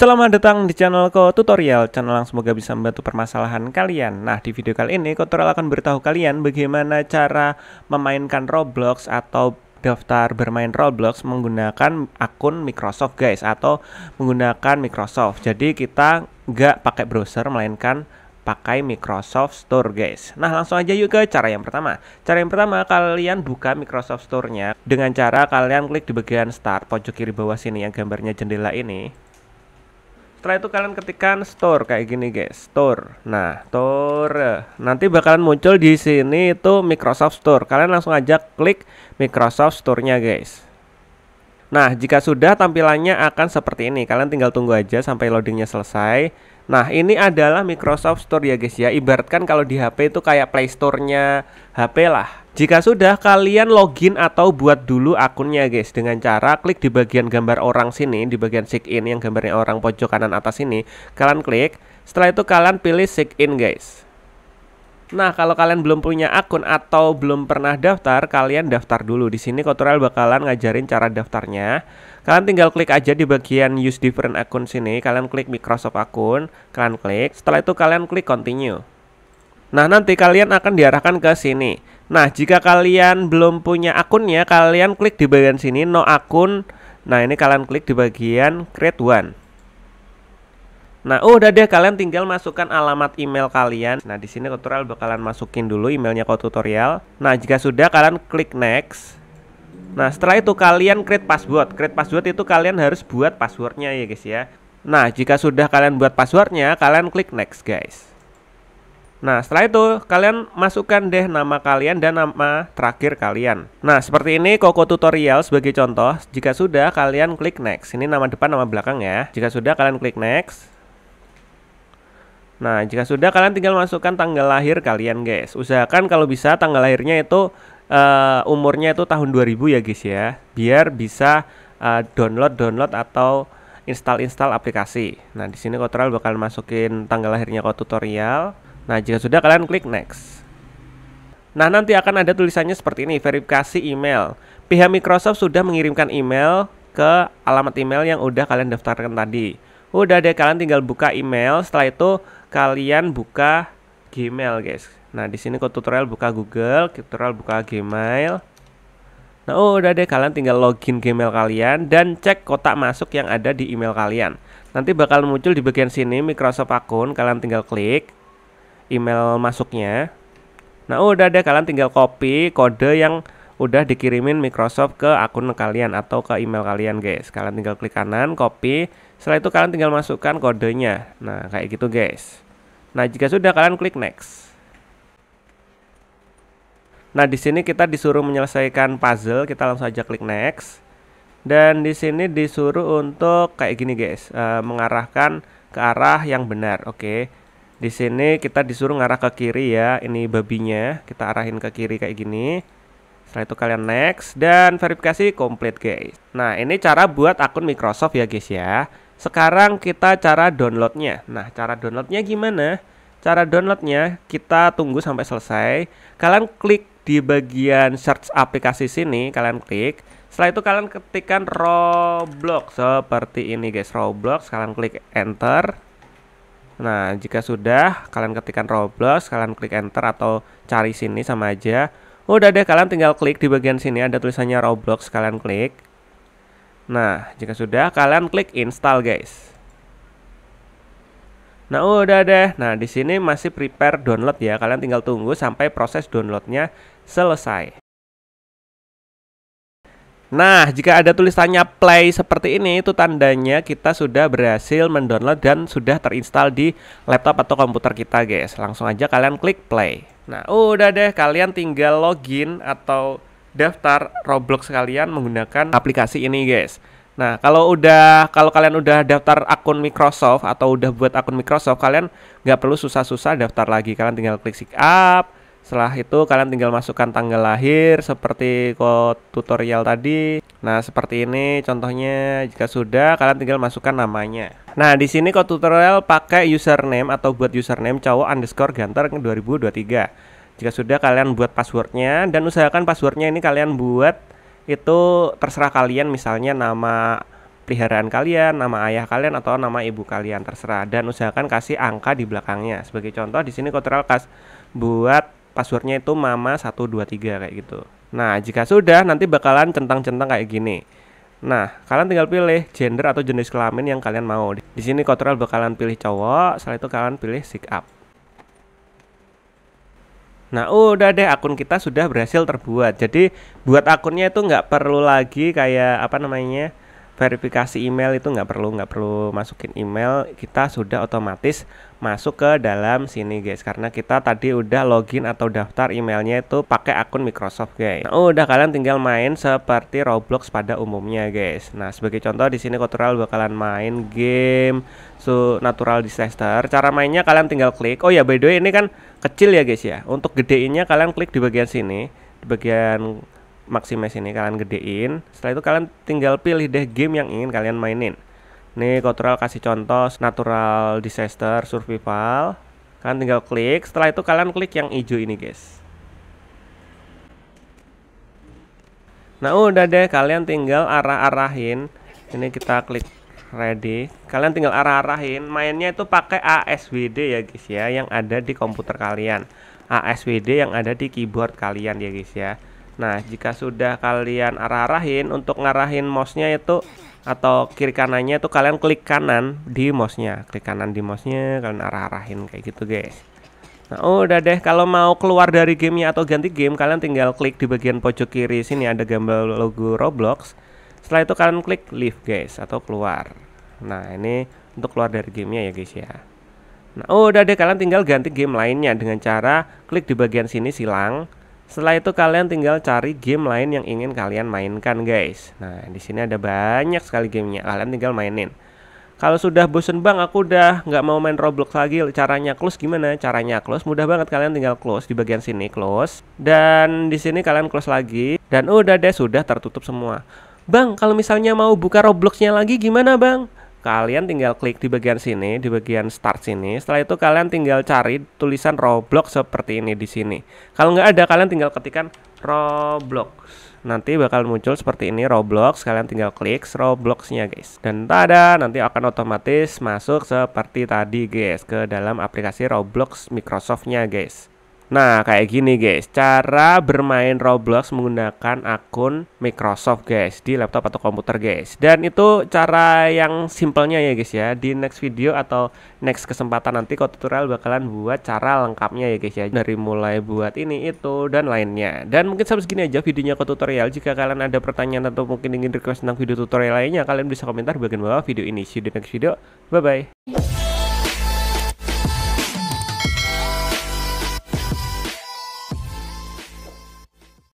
Selamat datang di channel Ko Tutorial, channel yang semoga bisa membantu permasalahan kalian. Nah, di video kali ini Ko Tutorial akan beritahu kalian bagaimana cara memainkan Roblox atau daftar bermain Roblox menggunakan akun Microsoft guys atau menggunakan Microsoft. Jadi kita nggak pakai browser melainkan pakai Microsoft Store guys Nah langsung aja yuk ke cara yang pertama Cara yang pertama kalian buka Microsoft Store nya Dengan cara kalian klik di bagian start pojok kiri bawah sini yang gambarnya jendela ini setelah itu kalian ketikkan store kayak gini guys store nah store nanti bakalan muncul di sini itu Microsoft Store kalian langsung aja klik Microsoft Store-nya guys nah jika sudah tampilannya akan seperti ini kalian tinggal tunggu aja sampai loadingnya selesai Nah, ini adalah Microsoft Store ya guys ya. Ibaratkan kalau di HP itu kayak Play Store-nya HP lah. Jika sudah, kalian login atau buat dulu akunnya guys dengan cara klik di bagian gambar orang sini, di bagian sign in yang gambarnya orang pojok kanan atas ini. Kalian klik, setelah itu kalian pilih sign in guys. Nah, kalau kalian belum punya akun atau belum pernah daftar, kalian daftar dulu. Di sini Kotoral bakalan ngajarin cara daftarnya. Kalian tinggal klik aja di bagian use different akun sini, kalian klik Microsoft akun, kalian klik. Setelah itu kalian klik continue. Nah, nanti kalian akan diarahkan ke sini. Nah, jika kalian belum punya akunnya, kalian klik di bagian sini no akun. Nah, ini kalian klik di bagian create one. Nah, oh, udah deh kalian tinggal masukkan alamat email kalian. Nah, di sini tutorial bakalan masukin dulu emailnya ke tutorial. Nah, jika sudah kalian klik next. Nah, setelah itu kalian create password. Create password itu kalian harus buat passwordnya ya guys ya. Nah, jika sudah kalian buat passwordnya, kalian klik next guys. Nah, setelah itu kalian masukkan deh nama kalian dan nama terakhir kalian. Nah, seperti ini Koko tutorial sebagai contoh. Jika sudah, kalian klik next. Ini nama depan, nama belakang ya. Jika sudah, kalian klik next. Nah, jika sudah kalian tinggal masukkan tanggal lahir kalian, guys. Usahakan kalau bisa tanggal lahirnya itu uh, umurnya itu tahun 2000 ya, guys ya. Biar bisa download eh, download download atau install-install aplikasi. Nah, di sini Kotral bakal masukin tanggal lahirnya kalau tutorial. Nah, jika sudah kalian klik next. Nah, nanti akan ada tulisannya seperti ini, verifikasi email. Pihak Microsoft sudah mengirimkan email ke alamat email yang udah kalian daftarkan tadi. Udah deh, kalian tinggal buka email, setelah itu kalian buka Gmail, guys. Nah, di sini kok tutorial buka Google, tutorial buka Gmail. Nah, oh, udah deh kalian tinggal login Gmail kalian dan cek kotak masuk yang ada di email kalian. Nanti bakal muncul di bagian sini Microsoft akun, kalian tinggal klik email masuknya. Nah, oh, udah deh kalian tinggal copy kode yang udah dikirimin Microsoft ke akun kalian atau ke email kalian guys. Kalian tinggal klik kanan, copy. Setelah itu kalian tinggal masukkan kodenya. Nah, kayak gitu guys. Nah, jika sudah kalian klik next. Nah, di sini kita disuruh menyelesaikan puzzle, kita langsung aja klik next. Dan di sini disuruh untuk kayak gini guys, e, mengarahkan ke arah yang benar. Oke. Di sini kita disuruh ngarah ke kiri ya. Ini babinya, kita arahin ke kiri kayak gini. Setelah itu kalian next dan verifikasi komplit guys. Nah ini cara buat akun Microsoft ya guys ya. Sekarang kita cara downloadnya. Nah cara downloadnya gimana? Cara downloadnya kita tunggu sampai selesai. Kalian klik di bagian search aplikasi sini, kalian klik. Setelah itu kalian ketikkan Roblox seperti ini guys, Roblox. Kalian klik enter. Nah jika sudah kalian ketikkan Roblox, kalian klik enter atau cari sini sama aja Oh, udah deh kalian tinggal klik di bagian sini ada tulisannya Roblox kalian klik. Nah, jika sudah kalian klik install guys. Nah, oh, udah deh. Nah, di sini masih prepare download ya. Kalian tinggal tunggu sampai proses downloadnya selesai. Nah, jika ada tulisannya play seperti ini, itu tandanya kita sudah berhasil mendownload dan sudah terinstall di laptop atau komputer kita, guys. Langsung aja kalian klik play. Nah, udah deh kalian tinggal login atau daftar Roblox kalian menggunakan aplikasi ini, guys. Nah, kalau udah kalau kalian udah daftar akun Microsoft atau udah buat akun Microsoft, kalian nggak perlu susah-susah daftar lagi. Kalian tinggal klik sign up, setelah itu kalian tinggal masukkan tanggal lahir seperti kode tutorial tadi. Nah, seperti ini contohnya jika sudah kalian tinggal masukkan namanya. Nah, di sini kode tutorial pakai username atau buat username cowok underscore ganter 2023. Jika sudah kalian buat passwordnya dan usahakan passwordnya ini kalian buat itu terserah kalian misalnya nama peliharaan kalian, nama ayah kalian atau nama ibu kalian terserah dan usahakan kasih angka di belakangnya. Sebagai contoh di sini kotoral kas buat passwordnya itu mama123 kayak gitu. Nah, jika sudah nanti bakalan centang-centang kayak gini. Nah, kalian tinggal pilih gender atau jenis kelamin yang kalian mau. Di sini kotoral bakalan pilih cowok, setelah itu kalian pilih sick up. Nah, udah deh akun kita sudah berhasil terbuat. Jadi, buat akunnya itu nggak perlu lagi kayak apa namanya? verifikasi email itu nggak perlu nggak perlu masukin email kita sudah otomatis masuk ke dalam sini guys karena kita tadi udah login atau daftar emailnya itu pakai akun Microsoft guys nah, udah kalian tinggal main seperti Roblox pada umumnya guys nah sebagai contoh di sini Kotoral bakalan main game so natural disaster cara mainnya kalian tinggal klik oh ya by the way ini kan kecil ya guys ya untuk gedeinnya kalian klik di bagian sini di bagian maximize ini kalian gedein setelah itu kalian tinggal pilih deh game yang ingin kalian mainin nih Kotoral kasih contoh natural disaster survival kalian tinggal klik setelah itu kalian klik yang hijau ini guys nah udah deh kalian tinggal arah-arahin ini kita klik ready kalian tinggal arah-arahin mainnya itu pakai ASWD ya guys ya yang ada di komputer kalian ASWD yang ada di keyboard kalian ya guys ya Nah jika sudah kalian arah-arahin untuk ngarahin mouse-nya itu atau kiri kanannya itu kalian klik kanan di mouse-nya klik kanan di mouse-nya kalian arah-arahin kayak gitu guys Nah udah deh kalau mau keluar dari game gamenya atau ganti game kalian tinggal klik di bagian pojok kiri sini ada gambar logo Roblox Setelah itu kalian klik leave guys atau keluar Nah ini untuk keluar dari gamenya ya guys ya Nah udah deh kalian tinggal ganti game lainnya dengan cara klik di bagian sini silang setelah itu kalian tinggal cari game lain yang ingin kalian mainkan guys. Nah di sini ada banyak sekali gamenya. Kalian tinggal mainin. Kalau sudah bosen bang, aku udah nggak mau main Roblox lagi. Caranya close gimana? Caranya close mudah banget. Kalian tinggal close di bagian sini close dan di sini kalian close lagi dan udah deh sudah tertutup semua. Bang, kalau misalnya mau buka Robloxnya lagi gimana bang? kalian tinggal klik di bagian sini, di bagian start sini. Setelah itu kalian tinggal cari tulisan Roblox seperti ini di sini. Kalau nggak ada, kalian tinggal ketikkan Roblox. Nanti bakal muncul seperti ini Roblox. Kalian tinggal klik Robloxnya guys. Dan tada, nanti akan otomatis masuk seperti tadi guys ke dalam aplikasi Roblox Microsoftnya guys. Nah, kayak gini guys, cara bermain Roblox menggunakan akun Microsoft guys di laptop atau komputer guys. Dan itu cara yang simpelnya ya guys ya. Di next video atau next kesempatan nanti kok tutorial bakalan buat cara lengkapnya ya guys ya. Dari mulai buat ini itu dan lainnya. Dan mungkin sampai segini aja videonya kok tutorial. Jika kalian ada pertanyaan atau mungkin ingin request tentang video tutorial lainnya, kalian bisa komentar bagian bawah video ini. See you di next video. Bye bye.